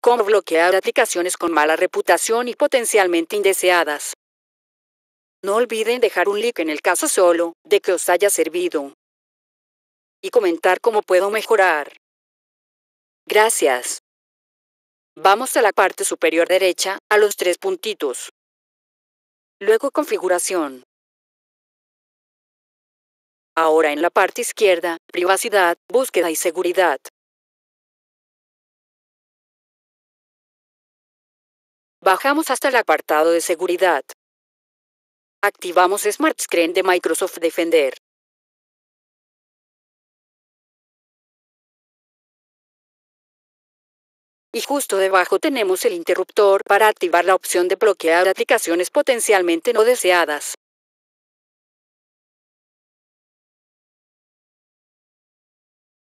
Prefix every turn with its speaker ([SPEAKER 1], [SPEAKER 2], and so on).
[SPEAKER 1] cómo bloquear aplicaciones con mala reputación y potencialmente indeseadas. No olviden
[SPEAKER 2] dejar un like en el caso solo de que os haya servido y comentar cómo puedo mejorar. Gracias. Vamos a la parte superior derecha, a los tres puntitos. Luego configuración.
[SPEAKER 1] Ahora en la parte izquierda, privacidad, búsqueda y seguridad. Bajamos hasta el apartado de seguridad. Activamos Smart Screen de Microsoft Defender. Y justo debajo tenemos el interruptor para activar la opción de bloquear aplicaciones potencialmente no deseadas.